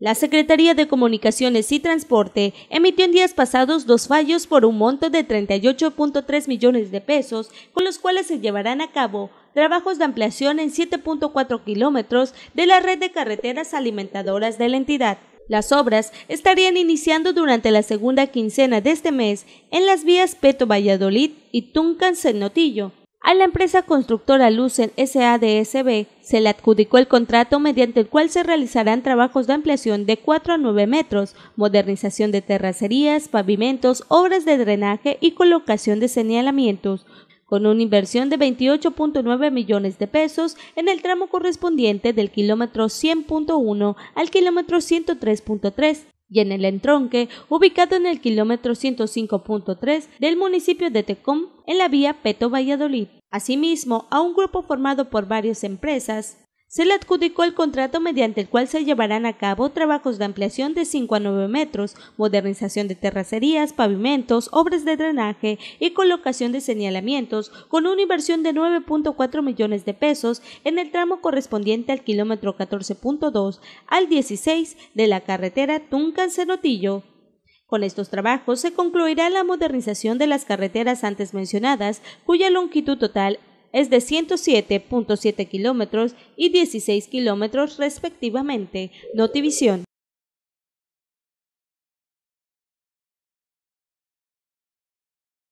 La Secretaría de Comunicaciones y Transporte emitió en días pasados dos fallos por un monto de 38.3 millones de pesos, con los cuales se llevarán a cabo trabajos de ampliación en 7.4 kilómetros de la red de carreteras alimentadoras de la entidad. Las obras estarían iniciando durante la segunda quincena de este mes en las vías Peto Valladolid y Tuncan Cenotillo, a la empresa constructora Lucen SADSB se le adjudicó el contrato mediante el cual se realizarán trabajos de ampliación de 4 a 9 metros, modernización de terracerías, pavimentos, obras de drenaje y colocación de señalamientos, con una inversión de 28.9 millones de pesos en el tramo correspondiente del kilómetro 100.1 al kilómetro 103.3 y en el entronque, ubicado en el kilómetro 105.3 del municipio de Tecom, en la vía Peto Valladolid. Asimismo, a un grupo formado por varias empresas, se le adjudicó el contrato mediante el cual se llevarán a cabo trabajos de ampliación de 5 a 9 metros, modernización de terracerías, pavimentos, obras de drenaje y colocación de señalamientos, con una inversión de 9.4 millones de pesos en el tramo correspondiente al kilómetro 14.2 al 16 de la carretera Tuncan-Cenotillo. Con estos trabajos se concluirá la modernización de las carreteras antes mencionadas, cuya longitud total es de 107.7 kilómetros y 16 kilómetros respectivamente. Notivision.